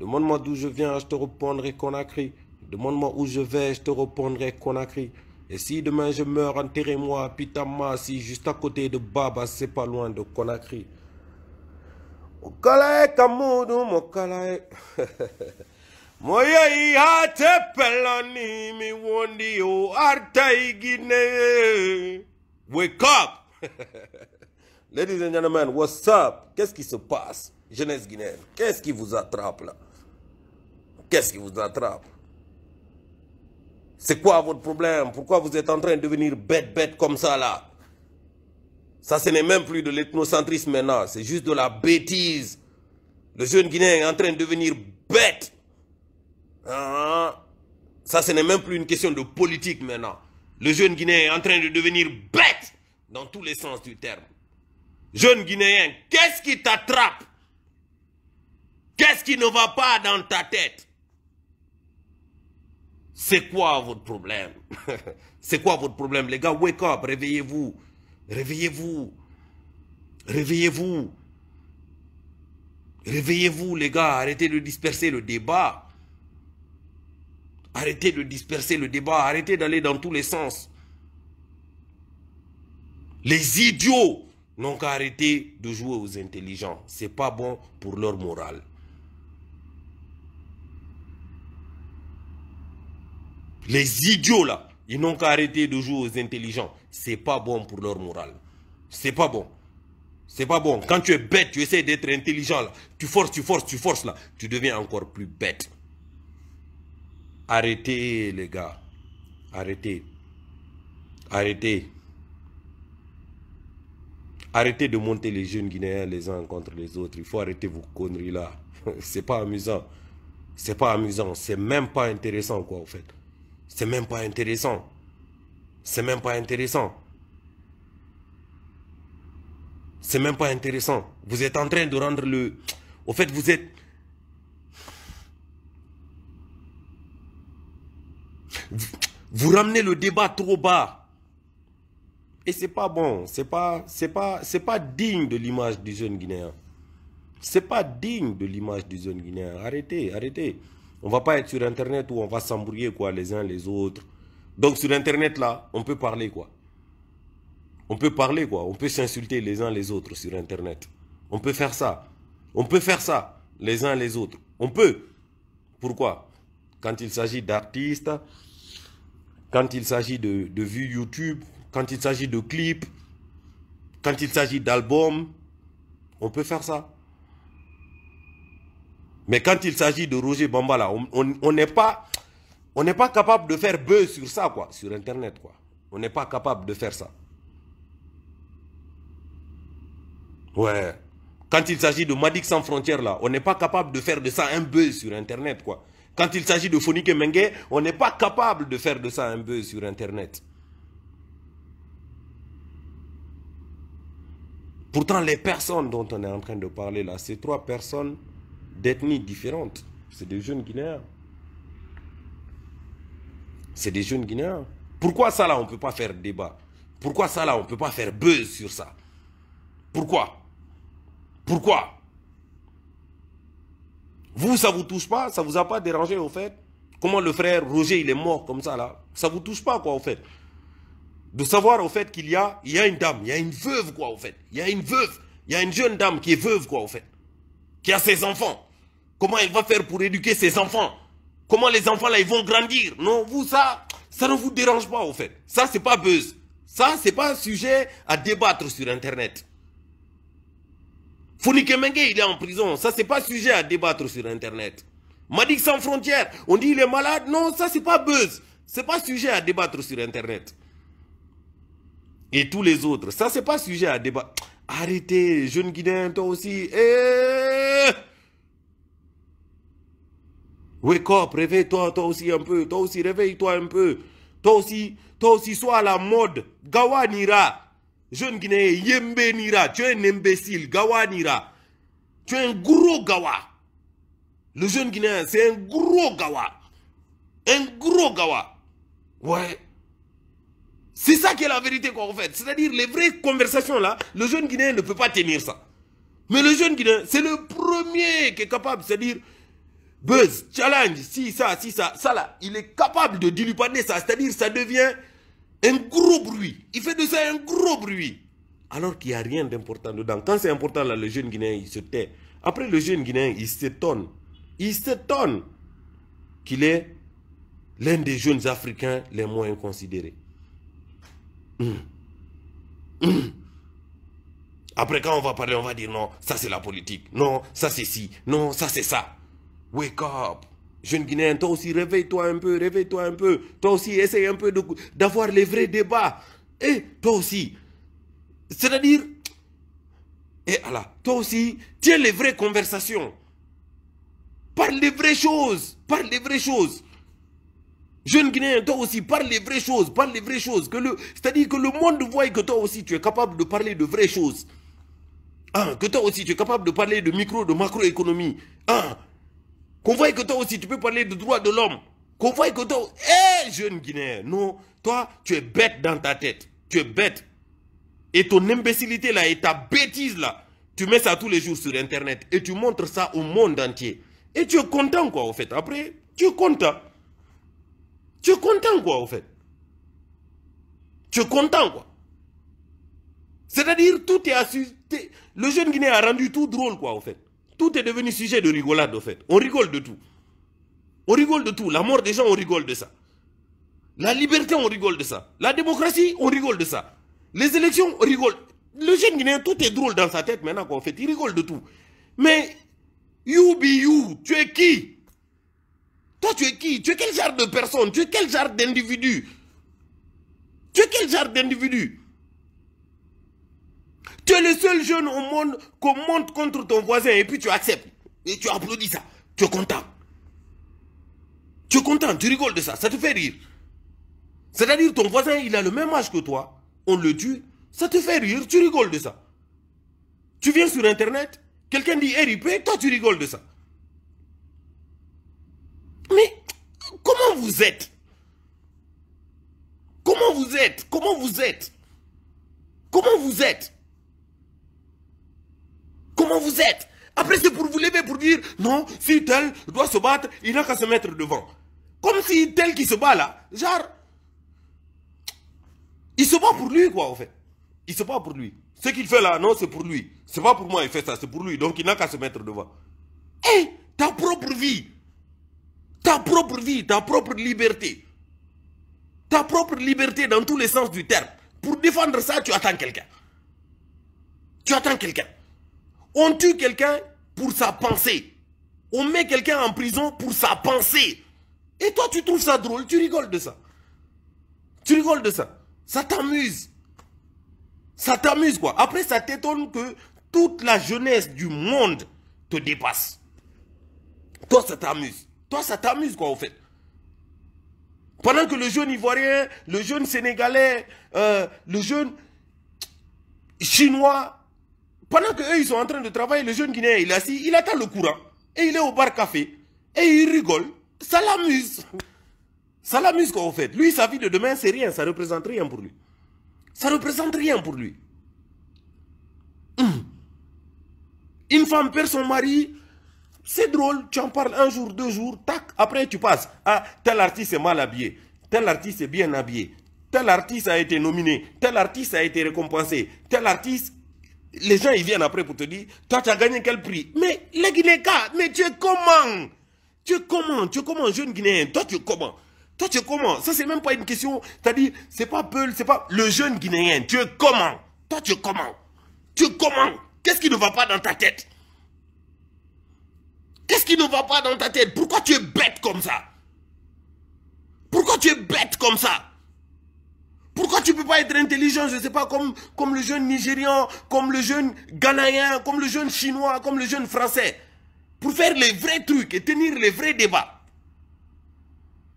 Demande-moi d'où je viens, je te répondrai Conakry. Demande-moi où je vais, je te répondrai Conakry. Et si demain je meurs, enterrez-moi à si juste à côté de Baba, c'est pas loin de Conakry. Mokalae. mi wondi o Artai Wake up! Ladies and gentlemen, what's up? Qu'est-ce qui se passe? Jeunesse guinéenne, qu'est-ce qui vous attrape là? Qu'est-ce qui vous attrape C'est quoi votre problème Pourquoi vous êtes en train de devenir bête, bête comme ça là Ça, ce n'est même plus de l'ethnocentrisme maintenant. C'est juste de la bêtise. Le jeune Guinéen est en train de devenir bête. Ah, ça, ce n'est même plus une question de politique maintenant. Le jeune Guinéen est en train de devenir bête dans tous les sens du terme. Jeune Guinéen, qu'est-ce qui t'attrape Qu'est-ce qui ne va pas dans ta tête c'est quoi votre problème C'est quoi votre problème Les gars, wake up, réveillez-vous. Réveillez-vous. Réveillez-vous. Réveillez-vous, les gars. Arrêtez de disperser le débat. Arrêtez de disperser le débat. Arrêtez d'aller dans tous les sens. Les idiots n'ont qu'à arrêter de jouer aux intelligents. C'est pas bon pour leur morale. Les idiots là, ils n'ont qu'à arrêter de jouer aux intelligents. C'est pas bon pour leur morale. C'est pas bon. C'est pas bon. Quand tu es bête, tu essaies d'être intelligent là. Tu forces, tu forces, tu forces là. Tu deviens encore plus bête. Arrêtez les gars. Arrêtez. Arrêtez. Arrêtez de monter les jeunes Guinéens les uns contre les autres. Il faut arrêter vos conneries là. C'est pas amusant. C'est pas amusant. C'est même pas intéressant quoi en fait. C'est même pas intéressant. C'est même pas intéressant. C'est même pas intéressant. Vous êtes en train de rendre le... Au fait, vous êtes... Vous ramenez le débat trop bas. Et c'est pas bon. C'est pas, c'est pas, c'est pas digne de l'image du jeune Guinéen. C'est pas digne de l'image du jeune Guinéen. Arrêtez, arrêtez. On va pas être sur Internet où on va s'embrouiller quoi les uns les autres. Donc sur Internet là, on peut parler quoi. On peut parler quoi. On peut s'insulter les uns les autres sur Internet. On peut faire ça. On peut faire ça les uns les autres. On peut. Pourquoi Quand il s'agit d'artistes, quand il s'agit de, de vues YouTube, quand il s'agit de clips, quand il s'agit d'albums, on peut faire ça. Mais quand il s'agit de Roger Bamba... on n'est pas, on n'est pas capable de faire buzz sur ça, quoi, sur Internet, quoi. On n'est pas capable de faire ça. Ouais. Quand il s'agit de Madik sans frontières, là, on n'est pas capable de faire de ça un buzz sur Internet, quoi. Quand il s'agit de Fonique Mengue, on n'est pas capable de faire de ça un buzz sur Internet. Pourtant, les personnes dont on est en train de parler là, ces trois personnes d'ethnies différentes. C'est des jeunes Guinéens. C'est des jeunes Guinéens. Pourquoi ça là, on ne peut pas faire débat Pourquoi ça là, on ne peut pas faire buzz sur ça Pourquoi Pourquoi Vous, ça ne vous touche pas Ça ne vous a pas dérangé au fait Comment le frère Roger, il est mort comme ça là Ça ne vous touche pas quoi au fait De savoir au fait qu'il y a, y a une dame, il y a une veuve quoi au fait. Il y a une veuve, il y a une jeune dame qui est veuve quoi au fait. Qui a ses enfants. Comment il va faire pour éduquer ses enfants Comment les enfants là, ils vont grandir Non, vous, ça, ça ne vous dérange pas au fait. Ça, c'est pas buzz. Ça, c'est pas sujet à débattre sur Internet. Founi il est en prison. Ça, c'est pas sujet à débattre sur Internet. Madik sans frontières, on dit il est malade. Non, ça, c'est pas buzz. C'est pas sujet à débattre sur Internet. Et tous les autres, ça, c'est pas sujet à débattre. Arrêtez, jeune Guinéen, toi aussi. Eh, Wake up, réveille-toi, toi aussi un peu. Toi aussi, réveille-toi un peu. Toi aussi, toi aussi, sois à la mode. Gawanira. Jeune Guinéen, Yembe Nira. Tu es un imbécile. Gawanira. Tu es un gros gawa. Le jeune Guinéen, c'est un gros gawa. Un gros gawa. Ouais. C'est ça qui est la vérité quoi, en fait. C'est-à-dire, les vraies conversations là, le jeune Guinéen ne peut pas tenir ça. Mais le jeune Guinéen, c'est le premier qui est capable. C'est-à-dire, buzz, challenge, si ça, si ça, ça là, il est capable de dilupaner ça. C'est-à-dire ça devient un gros bruit. Il fait de ça un gros bruit. Alors qu'il n'y a rien d'important dedans. Quand c'est important, là, le jeune Guinéen, il se tait. Après, le jeune Guinéen, il s'étonne. Il s'étonne qu'il est l'un des jeunes Africains les moins considérés. Hum. Hum. Après, quand on va parler, on va dire non, ça c'est la politique. Non, ça c'est ci. Non, ça c'est ça. Wake up. Jeune Guinéen, toi aussi, réveille-toi un peu, réveille-toi un peu. Toi aussi, essaye un peu d'avoir les vrais débats. Et toi aussi. C'est-à-dire, et Allah, toi aussi, tiens les vraies conversations. Parle les vraies choses. Parle les vraies choses. Jeune Guinéen, toi aussi, parle les vraies choses. Parle les vraies choses. c'est-à-dire que le monde voit que toi aussi, tu es capable de parler de vraies choses. Hein, que toi aussi, tu es capable de parler de micro, de macroéconomie. Hein, qu'on voit que toi aussi, tu peux parler de droit de l'homme. Qu'on voit que toi, hé, eh, jeune Guinéen, non, toi, tu es bête dans ta tête. Tu es bête. Et ton imbécilité là, et ta bêtise là, tu mets ça tous les jours sur Internet et tu montres ça au monde entier. Et tu es content quoi, au fait. Après, tu es content. Tu es content quoi, au fait. Tu es content quoi. C'est-à-dire, tout est assuré. Le jeune Guinéen a rendu tout drôle quoi, au fait tout est devenu sujet de rigolade, en fait. On rigole de tout. On rigole de tout. La mort des gens, on rigole de ça. La liberté, on rigole de ça. La démocratie, on rigole de ça. Les élections, on rigole. Le jeune Guinéen, tout est drôle dans sa tête maintenant qu'on fait. Il rigole de tout. Mais, you be you, tu es qui Toi, tu es qui Tu es quel genre de personne Tu es quel genre d'individu Tu es quel genre d'individu tu es le seul jeune au monde qu'on monte contre ton voisin et puis tu acceptes. Et tu applaudis ça. Tu es content. Tu es content, tu rigoles de ça, ça te fait rire. C'est-à-dire ton voisin, il a le même âge que toi, on le tue, ça te fait rire, tu rigoles de ça. Tu viens sur Internet, quelqu'un dit RIP, toi tu rigoles de ça. Mais comment vous êtes Comment vous êtes Comment vous êtes Comment vous êtes vous êtes. Après, c'est pour vous lever pour dire non, si tel doit se battre, il n'a qu'à se mettre devant. Comme si tel qui se bat là, genre, il se bat pour lui, quoi, en fait. Il se bat pour lui. Ce qu'il fait là, non, c'est pour lui. C'est pas pour moi, il fait ça, c'est pour lui. Donc, il n'a qu'à se mettre devant. Et eh, ta propre vie, ta propre vie, ta propre liberté, ta propre liberté dans tous les sens du terme, pour défendre ça, tu attends quelqu'un. Tu attends quelqu'un. On tue quelqu'un pour sa pensée. On met quelqu'un en prison pour sa pensée. Et toi, tu trouves ça drôle, tu rigoles de ça. Tu rigoles de ça. Ça t'amuse. Ça t'amuse, quoi. Après, ça t'étonne que toute la jeunesse du monde te dépasse. Toi, ça t'amuse. Toi, ça t'amuse, quoi, au fait. Pendant que le jeune Ivoirien, le jeune Sénégalais, euh, le jeune Chinois, pendant qu'eux, ils sont en train de travailler, le jeune Guinéen, il est assis, il attend le courant. Et il est au bar café. Et il rigole. Ça l'amuse. Ça l'amuse en fait. Lui, sa vie de demain, c'est rien. Ça ne représente rien pour lui. Ça ne représente rien pour lui. Hum. Une femme perd son mari. C'est drôle. Tu en parles un jour, deux jours. Tac. Après, tu passes. Ah, tel artiste est mal habillé. Tel artiste est bien habillé. Tel artiste a été nominé. Tel artiste a été récompensé. Tel artiste les gens, ils viennent après pour te dire, toi, tu as gagné quel prix Mais les Guinéens, mais tu es comment Tu es comment Tu es comment, jeune Guinéen Toi, tu es comment Toi, tu es comment Ça, c'est même pas une question. C'est-à-dire, c'est pas Peul, c'est pas le jeune Guinéen. Tu es comment Toi, tu es comment Tu es comment Qu'est-ce qui ne va pas dans ta tête Qu'est-ce qui ne va pas dans ta tête Pourquoi tu es bête comme ça Pourquoi tu es bête comme ça pourquoi tu ne peux pas être intelligent, je ne sais pas, comme, comme le jeune Nigérian, comme le jeune Ghanaien, comme le jeune Chinois, comme le jeune Français Pour faire les vrais trucs et tenir les vrais débats.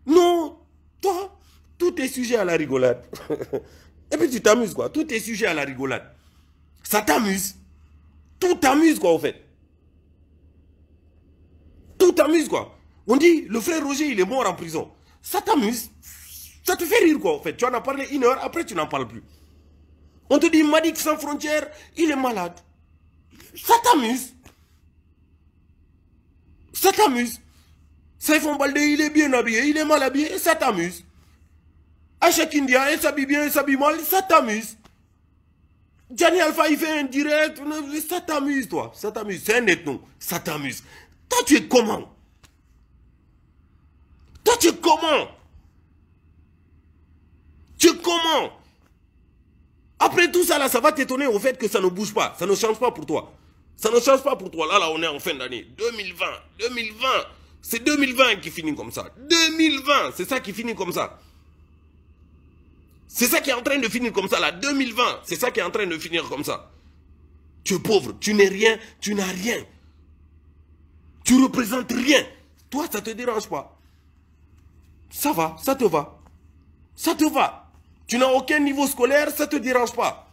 Non, toi, tout est sujet à la rigolade. et puis tu t'amuses, quoi. Tout est sujet à la rigolade. Ça t'amuse. Tout t'amuse, quoi, en fait. Tout t'amuse, quoi. On dit, le frère Roger, il est mort en prison. Ça t'amuse. Ça te fait rire quoi, en fait. Tu en as parlé une heure, après tu n'en parles plus. On te dit Madik sans frontières, il est malade. Ça t'amuse. Ça t'amuse. Saifon Balde, il est bien habillé, il est mal habillé, ça t'amuse. A chaque India, il s'habille bien, il s'habille mal, ça t'amuse. Gianni Alpha, il fait un direct, ça t'amuse, toi. Ça t'amuse. C'est un ethno, ça t'amuse. Toi, tu es comment Toi, tu es comment tu comment Après tout ça, là, ça va t'étonner au fait que ça ne bouge pas. Ça ne change pas pour toi. Ça ne change pas pour toi. Là, là, on est en fin d'année. 2020. 2020. C'est 2020 qui finit comme ça. 2020. C'est ça qui finit comme ça. C'est ça qui est en train de finir comme ça, là. 2020. C'est ça qui est en train de finir comme ça. Tu es pauvre. Tu n'es rien. Tu n'as rien. Tu représentes rien. Toi, ça te dérange pas. Ça va. Ça te va. Ça te va. Tu n'as aucun niveau scolaire, ça ne te dérange pas.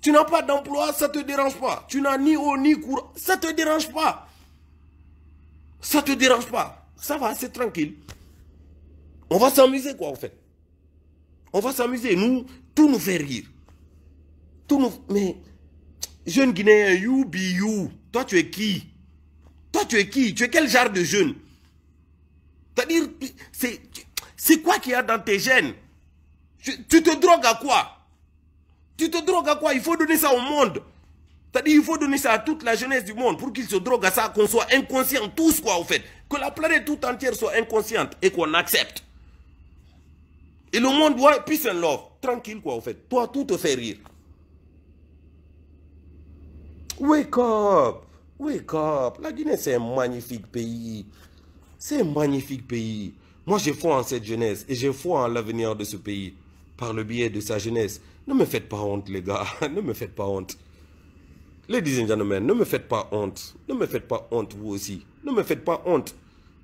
Tu n'as pas d'emploi, ça ne te dérange pas. Tu n'as ni haut ni cours, ça ne te dérange pas. Ça ne te dérange pas. Ça va, c'est tranquille. On va s'amuser quoi en fait. On va s'amuser. Nous, tout nous fait rire. Tout nous... Mais, jeune Guinéen, you be you. Toi, tu es qui Toi, tu es qui Tu es quel genre de jeune C'est-à-dire, c'est quoi qu'il y a dans tes gènes tu, te drogues à quoi Tu te drogues à quoi Il faut donner ça au monde. C'est-à-dire il faut donner ça à toute la jeunesse du monde pour qu'ils se droguent à ça, qu'on soit inconscient tous quoi au fait. Que la planète toute entière soit inconsciente et qu'on accepte. Et le monde, ouais, peace and love. Tranquille quoi au fait. Toi, tout te fait rire. Wake up Wake up La Guinée, c'est un magnifique pays. C'est un magnifique pays. Moi, j'ai foi en cette jeunesse et j'ai foi en l'avenir de ce pays par le biais de sa jeunesse. Ne me faites pas honte, les gars. ne me faites pas honte. Ladies and gentlemen, ne me faites pas honte. Ne me faites pas honte, vous aussi. Ne me faites pas honte.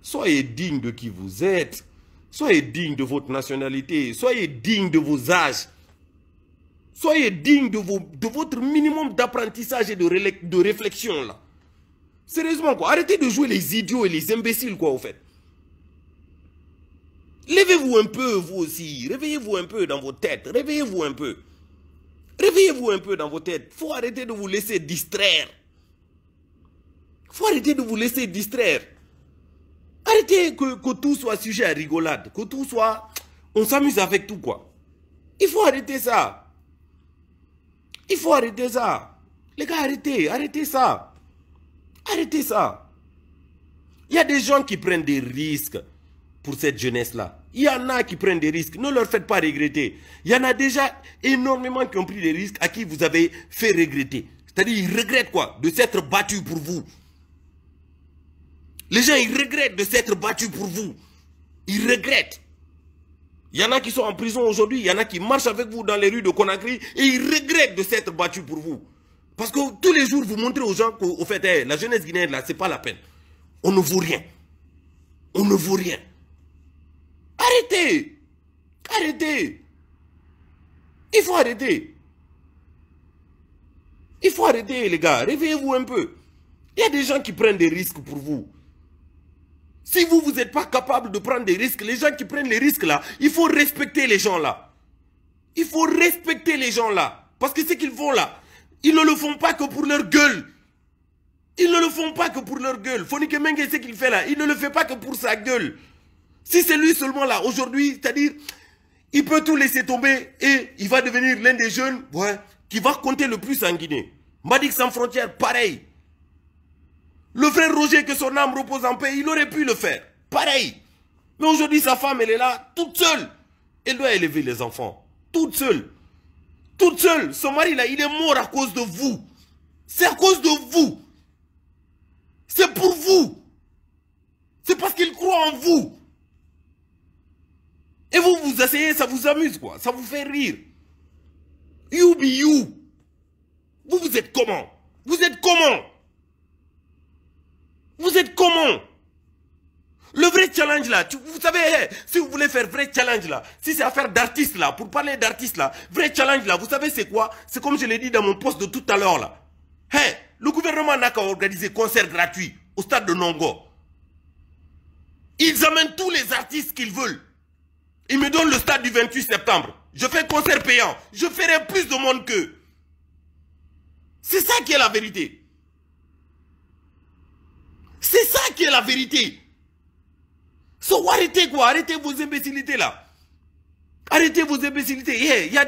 Soyez digne de qui vous êtes. Soyez digne de votre nationalité. Soyez digne de vos âges. Soyez digne de, vos, de votre minimum d'apprentissage et de, de réflexion, là. Sérieusement, quoi. Arrêtez de jouer les idiots et les imbéciles, quoi, au fait. Levez-vous un peu, vous aussi. Réveillez-vous un peu dans vos têtes. Réveillez-vous un peu. Réveillez-vous un peu dans vos têtes. Il faut arrêter de vous laisser distraire. faut arrêter de vous laisser distraire. Arrêtez que tout soit sujet à rigolade. Que tout soit... On s'amuse avec tout, quoi. Il faut arrêter ça. Il faut arrêter ça. Les gars, arrêtez. Arrêtez ça. Arrêtez ça. Il y a des gens qui prennent des risques pour cette jeunesse-là. Il y en a qui prennent des risques. Ne leur faites pas regretter. Il y en a déjà énormément qui ont pris des risques à qui vous avez fait regretter. C'est-à-dire, ils regrettent quoi De s'être battus pour vous. Les gens, ils regrettent de s'être battus pour vous. Ils regrettent. Il y en a qui sont en prison aujourd'hui, il y en a qui marchent avec vous dans les rues de Conakry et ils regrettent de s'être battus pour vous. Parce que tous les jours, vous montrez aux gens qu'au fait, la jeunesse guinéenne, là, c'est pas la peine. On ne vaut rien. On ne vaut rien. Arrêtez Arrêtez Il faut arrêter. Il faut arrêter, les gars. Réveillez-vous un peu. Il y a des gens qui prennent des risques pour vous. Si vous, vous n'êtes pas capable de prendre des risques, les gens qui prennent les risques là, il faut respecter les gens là. Il faut respecter les gens là. Parce que ce qu'ils font là, ils ne le font pas que pour leur gueule. Ils ne le font pas que pour leur gueule. Fonike Menge, ce qu'il fait là, il ne le fait pas que pour sa gueule. Si c'est lui seulement là, aujourd'hui, c'est-à-dire, il peut tout laisser tomber et il va devenir l'un des jeunes ouais, qui va compter le plus en Guinée. Madik sans frontières, pareil. Le frère Roger, que son âme repose en paix, il aurait pu le faire. Pareil. Mais aujourd'hui, sa femme, elle est là, toute seule. Elle doit élever les enfants. Toute seule. Toute seule. Son mari, là, il est mort à cause de vous. C'est à cause de vous. C'est pour vous. C'est parce qu'il croit en vous. Et vous vous asseyez, ça vous amuse quoi, ça vous fait rire. You be you. Vous, vous êtes comment Vous êtes comment Vous êtes comment Le vrai challenge là, vous savez, si vous voulez faire vrai challenge là, si c'est affaire d'artiste là, pour parler d'artiste là, vrai challenge là, vous savez c'est quoi C'est comme je l'ai dit dans mon poste de tout à l'heure là. Hey, le gouvernement n'a qu'à organiser concert gratuit au stade de Nongo. Ils amènent tous les artistes qu'ils veulent. Ils me donnent le stade du 28 septembre. Je fais concert payant. Je ferai plus de monde qu'eux. C'est ça qui est la vérité. C'est ça qui est la vérité. So, arrêtez quoi Arrêtez vos imbécilités là. Arrêtez vos imbécilités. Eh, il y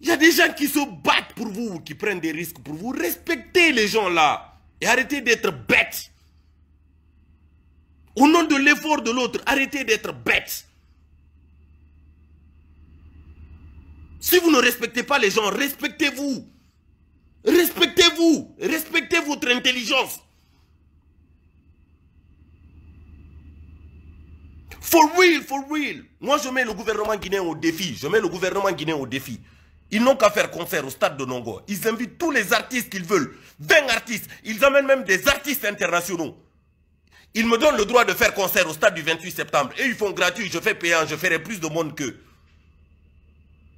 Il y a des gens qui se battent pour vous, qui prennent des risques pour vous. Respectez les gens là. Et arrêtez d'être bêtes. Au nom de l'effort de l'autre, arrêtez d'être bêtes. Si vous ne respectez pas les gens, respectez-vous. Respectez-vous. Respectez votre intelligence. For real, for real. Moi, je mets le gouvernement guinéen au défi. Je mets le gouvernement guinéen au défi. Ils n'ont qu'à faire concert au stade de Nongo. Ils invitent tous les artistes qu'ils veulent. 20 artistes. Ils amènent même des artistes internationaux. Ils me donnent le droit de faire concert au stade du 28 septembre. Et ils font gratuit. Je fais payant. Je ferai plus de monde qu'eux.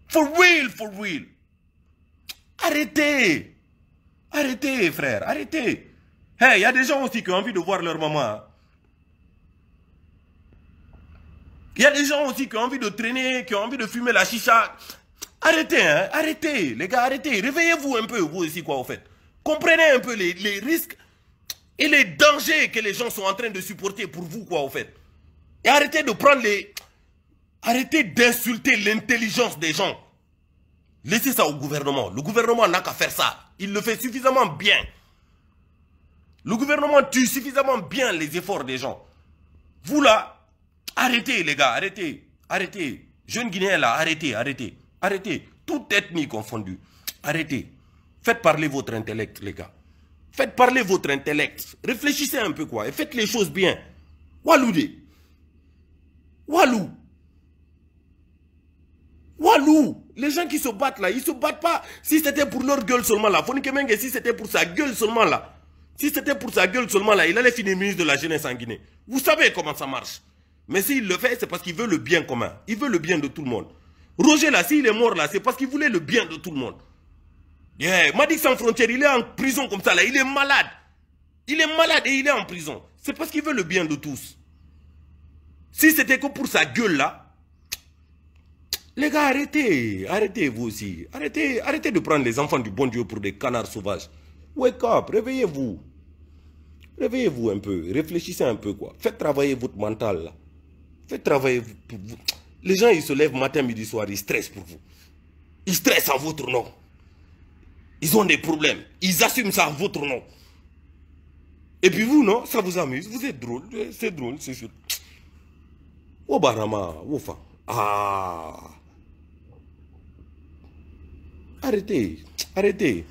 For real, for real. Arrêtez. Arrêtez, frère, arrêtez. Hey, il y a des gens aussi qui ont envie de voir leur maman. Il hein. y a des gens aussi qui ont envie de traîner, qui ont envie de fumer la chicha. Arrêtez, hein, arrêtez, les gars, arrêtez. Réveillez-vous un peu, vous aussi, quoi, fait. Comprenez un peu les, risques et les dangers que les gens sont en train de supporter pour vous, quoi, fait. Et arrêtez de prendre les, Arrêtez d'insulter l'intelligence des gens. Laissez ça au gouvernement. Le gouvernement n'a qu'à faire ça. Il le fait suffisamment bien. Le gouvernement tue suffisamment bien les efforts des gens. Vous là, arrêtez les gars, arrêtez. Arrêtez. Jeunes Guinéens là, arrêtez, arrêtez. Arrêtez. Toute ethnie confondue. Arrêtez. Faites parler votre intellect les gars. Faites parler votre intellect. Réfléchissez un peu quoi. Et faites les choses bien. Waloudé. Walou. Walou, les gens qui se battent là, ils se battent pas. Si c'était pour leur gueule seulement là, Fonike si c'était pour sa gueule seulement là, si c'était pour sa gueule seulement là, il allait finir ministre de la jeunesse en Guinée. Vous savez comment ça marche. Mais s'il le fait, c'est parce qu'il veut le bien commun. Il veut le bien de tout le monde. Roger là, s'il est mort là, c'est parce qu'il voulait le bien de tout le monde. Yeah. sans frontières, il est en prison comme ça là, il est malade. Il est malade et il est en prison. C'est parce qu'il veut le bien de tous. Si c'était que pour sa gueule là, les gars, arrêtez. Arrêtez, vous aussi. Arrêtez, arrêtez de prendre les enfants du bon Dieu pour des canards sauvages. Wake up, réveillez-vous. Réveillez-vous un peu, réfléchissez un peu, quoi. Faites travailler votre mental, là. Faites travailler... Pour vous. Les gens, ils se lèvent matin, midi, soir, ils stressent pour vous. Ils stressent en votre nom. Ils ont des problèmes. Ils assument ça en votre nom. Et puis vous, non, ça vous amuse. Vous êtes drôle. C'est drôle, c'est sûr. Oh, Wofa. Ah Arrêtez, arrêtez.